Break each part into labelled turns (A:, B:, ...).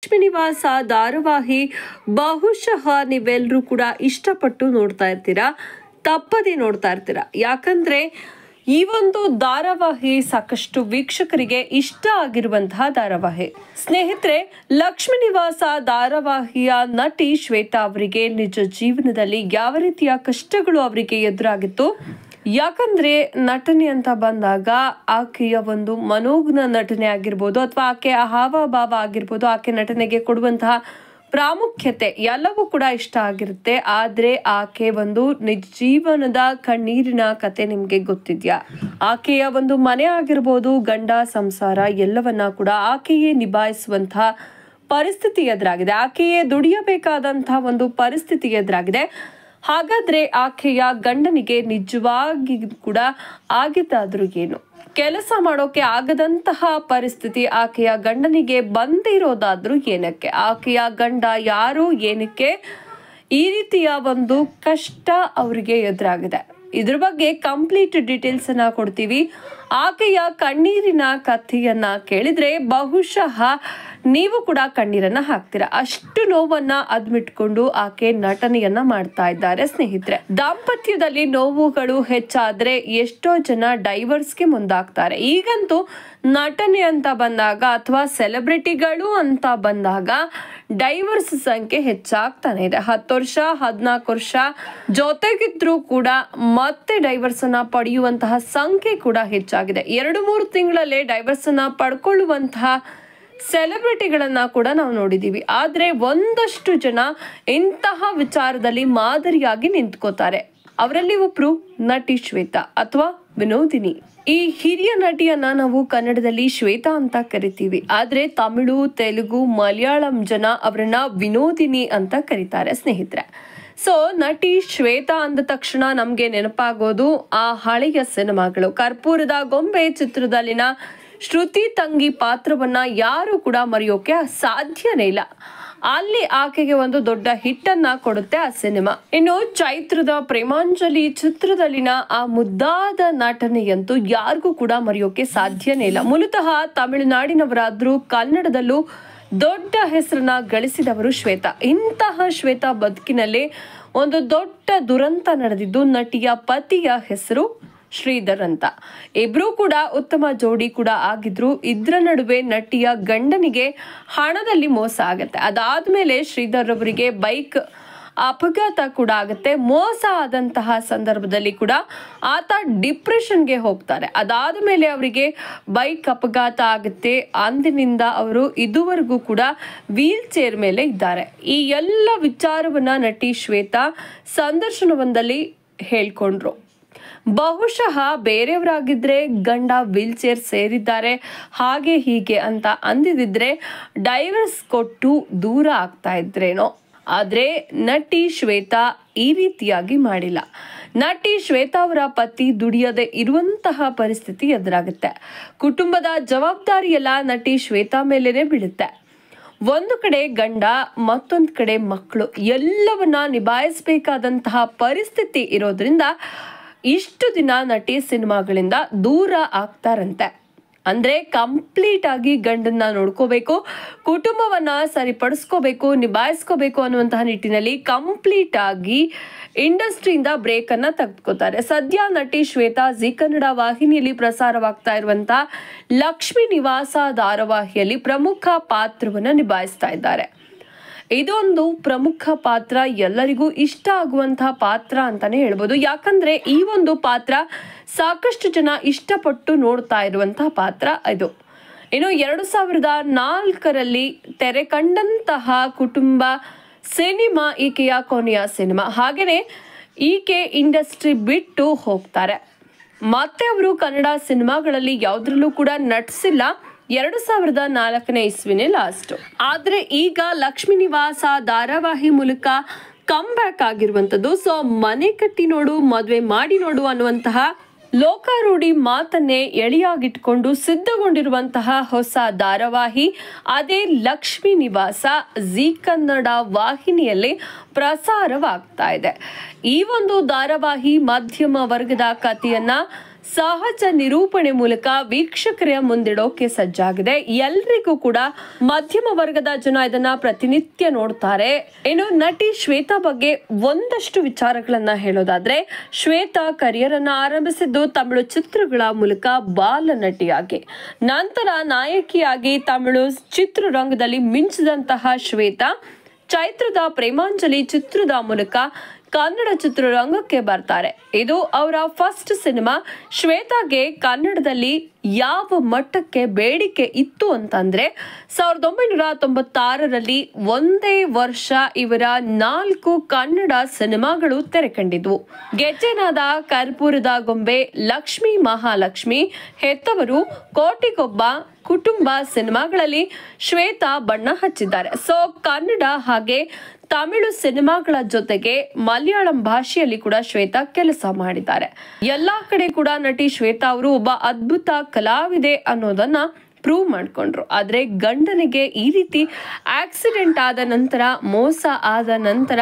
A: ಲಕ್ಷ್ಮೀನಿವಾಸ ಧಾರಾವಾಹಿ ಬಹುಶಃ ನೀವೆಲ್ಲರೂ ಕೂಡ ಇಷ್ಟಪಟ್ಟು ನೋಡ್ತಾ ಇರ್ತೀರಾ ತಪ್ಪದೆ ನೋಡ್ತಾ ಇರ್ತೀರಾ ಯಾಕಂದ್ರೆ ಈ ಒಂದು ಧಾರಾವಾಹಿ ಸಾಕಷ್ಟು ವೀಕ್ಷಕರಿಗೆ ಇಷ್ಟ ಆಗಿರುವಂತಹ ಧಾರಾವಾಹಿ ಸ್ನೇಹಿತರೆ ನಿವಾಸ ಧಾರಾವಾಹಿಯ ನಟಿ ಶ್ವೇತಾ ಅವರಿಗೆ ನಿಜ ಜೀವನದಲ್ಲಿ ಯಾವ ರೀತಿಯ ಕಷ್ಟಗಳು ಅವರಿಗೆ ಎದುರಾಗಿತ್ತು ಯಾಕಂದ್ರೆ ನಟನೆ ಅಂತ ಬಂದಾಗ ಆಕೆಯ ಒಂದು ಮನೋಜ್ಞ ನಟನೆ ಆಗಿರ್ಬೋದು ಅಥವಾ ಆಕೆಯ ಹಾವಭಾವ ಆಗಿರ್ಬೋದು ಆಕೆ ನಟನೆಗೆ ಕೊಡುವಂತಹ ಪ್ರಾಮುಖ್ಯತೆ ಎಲ್ಲವೂ ಕೂಡ ಇಷ್ಟ ಆಗಿರುತ್ತೆ ಆದರೆ ಆಕೆ ಒಂದು ನಿಜ ಜೀವನದ ಕಣ್ಣೀರಿನ ಕತೆ ನಿಮಗೆ ಗೊತ್ತಿದೆಯಾ ಆಕೆಯ ಒಂದು ಮನೆ ಆಗಿರ್ಬೋದು ಗಂಡ ಸಂಸಾರ ಎಲ್ಲವನ್ನ ಕೂಡ ಆಕೆಯೇ ನಿಭಾಯಿಸುವಂತಹ ಪರಿಸ್ಥಿತಿ ಎದುರಾಗಿದೆ ಆಕೆಯೇ ದುಡಿಯಬೇಕಾದಂತಹ ಒಂದು ಪರಿಸ್ಥಿತಿ ಎದುರಾಗಿದೆ ಹಾಗಾದ್ರೆ ಆಕೆಯ ಗಂಡನಿಗೆ ನಿಜವಾಗಿ ಕೂಡ ಆಗಿದ್ದಾದ್ರೂ ಏನು ಕೆಲಸ ಮಾಡೋಕೆ ಆಗದಂತಹ ಪರಿಸ್ಥಿತಿ ಆಕೆಯ ಗಂಡನಿಗೆ ಬಂದಿರೋದಾದ್ರೂ ಏನಕ್ಕೆ ಆಕೆಯ ಗಂಡ ಯಾರು ಏನಕ್ಕೆ ಈ ರೀತಿಯ ಒಂದು ಕಷ್ಟ ಅವರಿಗೆ ಎದುರಾಗಿದೆ ಇದ್ರ ಬಗ್ಗೆ ಕಂಪ್ಲೀಟ್ ಡೀಟೇಲ್ಸ್ ಅನ್ನ ಕೊಡ್ತೀವಿ ಆಕೆಯ ಕಣ್ಣೀರಿನ ಕಥೆಯನ್ನ ಕೇಳಿದ್ರೆ ಬಹುಶಃ ನೀವು ಕೂಡ ಕಣ್ಣೀರನ್ನ ಹಾಕ್ತೀರಾ ಅಷ್ಟು ನೋವನ್ನ ಅದ್ಮಿಟ್ಕೊಂಡು ಆಕೆ ನಟನೆಯನ್ನ ಮಾಡ್ತಾ ಇದ್ದಾರೆ ಸ್ನೇಹಿತರೆ ದಾಂಪತ್ಯದಲ್ಲಿ ನೋವುಗಳು ಹೆಚ್ಚಾದ್ರೆ ಎಷ್ಟೋ ಜನ ಡೈವರ್ಸ್ಗೆ ಮುಂದಾಗ್ತಾರೆ ಈಗಂತೂ ನಟನೆ ಅಂತ ಬಂದಾಗ ಅಥವಾ ಸೆಲೆಬ್ರಿಟಿಗಳು ಅಂತ ಬಂದಾಗ ಡೈವರ್ಸ್ ಸಂಖ್ಯೆ ಹೆಚ್ಚಾಗ್ತಾನೆ ಇದೆ ಹತ್ತು ವರ್ಷ ಹದಿನಾಲ್ಕು ವರ್ಷ ಜೊತೆಗಿದ್ರು ಕೂಡ ಮತ್ತೆ ಡೈವರ್ಸ್ ಅನ್ನ ಪಡೆಯುವಂತಹ ಸಂಖ್ಯೆ ಕೂಡ ಹೆಚ್ಚಾಗಿದೆ ಎರಡು ಮೂರು ತಿಂಗಳಲ್ಲೇ ಡೈವರ್ಸ್ ಅನ್ನ ಪಡ್ಕೊಳ್ಳುವಂತಹ ಸೆಲೆಬ್ರಿಟಿಗಳನ್ನು ಕೂಡ ನಾವು ನೋಡಿದ್ದೀವಿ ಆದರೆ ಒಂದಷ್ಟು ಜನ ಇಂತಹ ವಿಚಾರದಲ್ಲಿ ಮಾದರಿಯಾಗಿ ನಿಂತ್ಕೋತಾರೆ ಅವರಲ್ಲಿ ಒಬ್ರು ನಟಿ ಶ್ವೇತಾ ಅಥವಾ ವಿನೋದಿನಿ ಈ ಹಿರಿಯ ನಟಿಯನ್ನ ನಾವು ಕನ್ನಡದಲ್ಲಿ ಶ್ವೇತಾ ಅಂತ ಕರಿತೀವಿ ಆದ್ರೆ ತಮಿಳು ತೆಲುಗು ಮಲಯಾಳಂ ಜನ ಅವರನ್ನ ವಿನೋದಿನಿ ಅಂತ ಕರೀತಾರೆ ಸ್ನೇಹಿತರೆ ಸೊ ನಟಿ ಶ್ವೇತಾ ಅಂದ ತಕ್ಷಣ ನಮಗೆ ನೆನಪಾಗೋದು ಆ ಹಳೆಯ ಸಿನಿಮಾಗಳು ಕರ್ಪೂರದ ಗೊಂಬೆ ಚಿತ್ರದಲ್ಲಿನ ಶ್ರುತಿ ತಂಗಿ ಪಾತ್ರವನ್ನ ಯಾರು ಕೂಡ ಮರೆಯೋಕೆ ಸಾಧ್ಯನೇ ಇಲ್ಲ ಅಲ್ಲಿ ಆಕೆಗೆ ಒಂದು ದೊಡ್ಡ ಹಿಟ್ಟನ್ನ ಕೊಡುತ್ತೆ ಆ ಸಿನಿಮಾ ಇನ್ನು ಚೈತ್ರದ ಪ್ರೇಮಾಂಜಲಿ ಚಿತ್ರದಲ್ಲಿನ ಆ ಮುದ್ದಾದ ನಟನೆಯಂತೂ ಯಾರಿಗೂ ಕೂಡ ಮರೆಯೋಕೆ ಸಾಧ್ಯನೇ ಇಲ್ಲ ಮೂಲತಃ ತಮಿಳುನಾಡಿನವರಾದ್ರೂ ಕನ್ನಡದಲ್ಲೂ ದೊಡ್ಡ ಹೆಸರನ್ನ ಗಳಿಸಿದವರು ಶ್ವೇತಾ ಇಂತಹ ಶ್ವೇತಾ ಬದುಕಿನಲ್ಲಿ ಒಂದು ದೊಡ್ಡ ದುರಂತ ನಡೆದಿದ್ದು ನಟಿಯ ಪತಿಯ ಹೆಸರು ಶ್ರೀಧರ್ ಅಂತ ಇಬ್ರು ಕೂಡ ಉತ್ತಮ ಜೋಡಿ ಕೂಡ ಆಗಿದ್ರು ಇದ್ರ ನಡುವೆ ನಟಿಯ ಗಂಡನಿಗೆ ಹಣದಲ್ಲಿ ಮೋಸ ಆಗತ್ತೆ ಅದಾದ್ಮೇಲೆ ಶ್ರೀಧರ್ ಅವರಿಗೆ ಬೈಕ್ ಅಪಘಾತ ಕೂಡ ಆಗುತ್ತೆ ಮೋಸ ಆದಂತಹ ಸಂದರ್ಭದಲ್ಲಿ ಕೂಡ ಆತ ಡಿಪ್ರೆಷನ್ಗೆ ಹೋಗ್ತಾರೆ ಅದಾದ ಮೇಲೆ ಅವರಿಗೆ ಬೈಕ್ ಅಪಘಾತ ಆಗುತ್ತೆ ಅಂದಿನಿಂದ ಅವರು ಇದುವರೆಗೂ ಕೂಡ ವೀಲ್ ಚೇರ್ ಮೇಲೆ ಇದ್ದಾರೆ ಈ ಎಲ್ಲ ವಿಚಾರವನ್ನ ನಟಿ ಶ್ವೇತಾ ಸಂದರ್ಶನವೊಂದಲ್ಲಿ ಹೇಳ್ಕೊಂಡ್ರು ಬಹುಶಃ ಬೇರೆಯವರಾಗಿದ್ರೆ ಗಂಡ ವೀಲ್ ಚೇರ್ ಸೇರಿದ್ದಾರೆ ಹಾಗೆ ಹೀಗೆ ಅಂತ ಅಂದಿದ್ರೆ ಡೈವರ್ಸ್ ಕೊಟ್ಟು ದೂರ ಆಗ್ತಾ ಇದ್ರೇನೋ ಆದರೆ ನಟಿ ಶ್ವೇತಾ ಈ ರೀತಿಯಾಗಿ ಮಾಡಿಲ್ಲ ನಟಿ ಶ್ವೇತಾ ಅವರ ಪತಿ ದುಡಿಯದೆ ಇರುವಂತಹ ಪರಿಸ್ಥಿತಿ ಎದುರಾಗುತ್ತೆ ಕುಟುಂಬದ ಜವಾಬ್ದಾರಿಯೆಲ್ಲ ನಟಿ ಶ್ವೇತಾ ಮೇಲೇನೆ ಬೀಳುತ್ತೆ ಒಂದು ಕಡೆ ಗಂಡ ಮತ್ತೊಂದು ಕಡೆ ಮಕ್ಕಳು ಎಲ್ಲವನ್ನ ನಿಭಾಯಿಸಬೇಕಾದಂತಹ ಪರಿಸ್ಥಿತಿ ಇರೋದ್ರಿಂದ ಇಷ್ಟು ದಿನ ನಟಿ ಸಿನಿಮಾಗಳಿಂದ ದೂರ ಆಗ್ತಾರಂತೆ ಅಂದರೆ ಕಂಪ್ಲೀಟ್ ಆಗಿ ಗಂಡನ್ನ ನೋಡ್ಕೋಬೇಕು ಕುಟುಂಬವನ್ನು ಸರಿಪಡಿಸ್ಕೋಬೇಕು ನಿಭಾಯಿಸ್ಕೋಬೇಕು ಅನ್ನುವಂತಹ ನಿಟ್ಟಿನಲ್ಲಿ ಕಂಪ್ಲೀಟ್ ಆಗಿ ಇಂಡಸ್ಟ್ರಿಯಿಂದ ಬ್ರೇಕ್ ಅನ್ನ ಸದ್ಯ ನಟಿ ಶ್ವೇತಾ ಜಿ ಕನ್ನಡ ವಾಹಿನಿಯಲ್ಲಿ ಪ್ರಸಾರವಾಗ್ತಾ ಇರುವಂತಹ ಲಕ್ಷ್ಮೀ ನಿವಾಸ ಧಾರಾವಾಹಿಯಲ್ಲಿ ಪ್ರಮುಖ ಪಾತ್ರವನ್ನು ನಿಭಾಯಿಸ್ತಾ ಇದ್ದಾರೆ ಇದೊಂದು ಪ್ರಮುಖ ಪಾತ್ರ ಎಲ್ಲರಿಗೂ ಇಷ್ಟ ಆಗುವಂತಹ ಪಾತ್ರ ಅಂತಾನೆ ಹೇಳ್ಬೋದು ಯಾಕಂದ್ರೆ ಈ ಒಂದು ಪಾತ್ರ ಸಾಕಷ್ಟು ಜನ ಇಷ್ಟಪಟ್ಟು ನೋಡ್ತಾ ಇರುವಂತಹ ಪಾತ್ರ ಇದು ಇನ್ನು ಎರಡು ಸಾವಿರದ ನಾಲ್ಕರಲ್ಲಿ ತೆರೆ ಕಂಡಂತಹ ಕುಟುಂಬ ಸಿನಿಮಾ ಈಕೆಯ ಕೊನೆಯ ಸಿನಿಮಾ ಹಾಗೇನೆ ಈಕೆ ಇಂಡಸ್ಟ್ರಿ ಬಿಟ್ಟು ಹೋಗ್ತಾರೆ ಮತ್ತೆ ಅವರು ಕನ್ನಡ ಸಿನಿಮಾಗಳಲ್ಲಿ ಯಾವುದ್ರಲ್ಲೂ ಕೂಡ ನಟಿಸಿಲ್ಲ ಎರಡು ಸಾವಿರದ ನಾಲ್ಕನೇ ಇಸ್ವಿನೇ ಲಾಸ್ಟ್ ಆದರೆ ಈಗ ಲಕ್ಷ್ಮೀ ನಿವಾಸ ಧಾರಾವಾಹಿ ಮೂಲಕ ಕಮ್ ಬ್ಯಾಕ್ ಆಗಿರುವಂತದ್ದು ಸೊ ಮನೆ ಕಟ್ಟಿ ನೋಡು ಮದುವೆ ಮಾಡಿ ನೋಡು ಅನ್ನುವಂತಹ ಲೋಕಾರೂಢಿ ಮಾತನ್ನೇ ಎಳೆಯಾಗಿಟ್ಕೊಂಡು ಸಿದ್ಧಗೊಂಡಿರುವಂತಹ ಹೊಸ ಧಾರಾವಾಹಿ ಅದೇ ಲಕ್ಷ್ಮೀ ನಿವಾಸ ಜಿ ಕನ್ನಡ ವಾಹಿನಿಯಲ್ಲಿ ಪ್ರಸಾರವಾಗ್ತಾ ಇದೆ ಈ ಒಂದು ಧಾರಾವಾಹಿ ಮಧ್ಯಮ ವರ್ಗದ ಕಥೆಯನ್ನ ಸಹಜ ನಿರೂಪಣೆ ಮೂಲಕ ವೀಕ್ಷಕರ ಮುಂದಿಡೋಕೆ ಸಜ್ಜಾಗಿದೆ ಎಲ್ರಿಗೂ ಕೂಡ ಮಧ್ಯಮ ವರ್ಗದ ಜನ ಇದನ್ನ ಪ್ರತಿನಿತ್ಯ ನೋಡ್ತಾರೆ ಇನ್ನು ನಟಿ ಶ್ವೇತಾ ಬಗ್ಗೆ ಒಂದಷ್ಟು ವಿಚಾರಗಳನ್ನ ಹೇಳೋದಾದ್ರೆ ಶ್ವೇತಾ ಕರಿಯರ್ ಅನ್ನ ಆರಂಭಿಸಿದ್ದು ತಮಿಳು ಚಿತ್ರಗಳ ಮೂಲಕ ಬಾಲ ನಟಿಯಾಗಿ ನಂತರ ನಾಯಕಿಯಾಗಿ ತಮಿಳು ಚಿತ್ರರಂಗದಲ್ಲಿ ಮಿಂಚಿದಂತಹ ಶ್ವೇತಾ ಚೈತ್ರದ ಪ್ರೇಮಾಂಜಲಿ ಚಿತ್ರದ ಮೂಲಕ ಕನ್ನಡ ಚಿತ್ರರಂಗಕ್ಕೆ ಬರ್ತಾರೆ ಇದು ಅವರ ಫಸ್ಟ್ ಸಿನಿಮಾ ಶ್ವೇತಾಗೆ ಕನ್ನಡದಲ್ಲಿ ಯಾವ ಮಟ್ಟಕ್ಕೆ ಬೇಡಿಕೆ ಇತ್ತು ಅಂತಂದ್ರೆ ಸಾವಿರದ ಒಂಬೈನೂರ ತೊಂಬತ್ತಾರರಲ್ಲಿ ಒಂದೇ ವರ್ಷ ಇವರ ನಾಲ್ಕು ಕನ್ನಡ ಸಿನಿಮಾಗಳು ಕಂಡಿದ್ವು ಗೆಜ್ಜೆನಾದ ಕರ್ಪೂರದ ಗೊಂಬೆ ಲಕ್ಷ್ಮಿ ಮಹಾಲಕ್ಷ್ಮಿ ಹೆತ್ತವರು ಕೋಟಿಗೊಬ್ಬ ಕುಟುಂಬ ಸಿನಿಮಾಗಳಲ್ಲಿ ಶ್ವೇತಾ ಬಣ್ಣ ಹಚ್ಚಿದ್ದಾರೆ ಸೊ ಕನ್ನಡ ಹಾಗೆ ತಮಿಳು ಸಿನಿಮಾಗಳ ಜೊತೆಗೆ ಮಲಯಾಳಂ ಭಾಷೆಯಲ್ಲಿ ಕೂಡ ಶ್ವೇತಾ ಕೆಲಸ ಮಾಡಿದ್ದಾರೆ ಎಲ್ಲಾ ಕಡೆ ಕೂಡ ನಟಿ ಶ್ವೇತಾ ಅವರು ಒಬ್ಬ ಅದ್ಭುತ ಕಲಾವಿದೆ ಅನ್ನೋದನ್ನ ಪ್ರೂವ್ ಮಾಡಿಕೊಂಡ್ರು ಆದರೆ ಗಂಡನಿಗೆ ಈ ರೀತಿ ಆಕ್ಸಿಡೆಂಟ್ ಆದ ನಂತರ ಮೋಸ ಆದ ನಂತರ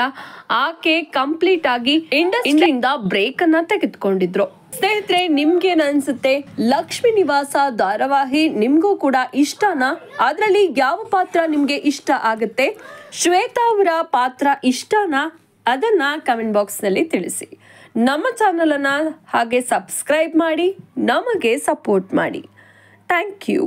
A: ಆಕೆ ಕಂಪ್ಲೀಟ್ ಆಗಿ ಇಂಡಸ್ಟ್ರಿಯಿಂದ ಬ್ರೇಕ್ ಅನ್ನ ತೆಗೆದುಕೊಂಡಿದ್ರು ಸ್ನೇಹಿತರೆ ನಿಮ್ಗೇನ್ ಅನ್ಸುತ್ತೆ ಲಕ್ಷ್ಮಿ ನಿವಾಸ ಧಾರಾವಾಹಿ ನಿಮ್ಗೂ ಕೂಡ ಇಷ್ಟನಾ ಅದರಲ್ಲಿ ಯಾವ ಪಾತ್ರ ನಿಮ್ಗೆ ಇಷ್ಟ ಆಗುತ್ತೆ ಶ್ವೇತಾ ಅವರ ಪಾತ್ರ ಇಷ್ಟನಾ ಅದನ್ನ ಕಮೆಂಟ್ ಬಾಕ್ಸ್ನಲ್ಲಿ ತಿಳಿಸಿ ನಮ್ಮ ಚಾನಲನ್ನು ಹಾಗೆ ಸಬ್ಸ್ಕ್ರೈಬ್ ಮಾಡಿ ನಮಗೆ ಸಪೋರ್ಟ್ ಮಾಡಿ ಥ್ಯಾಂಕ್ ಯು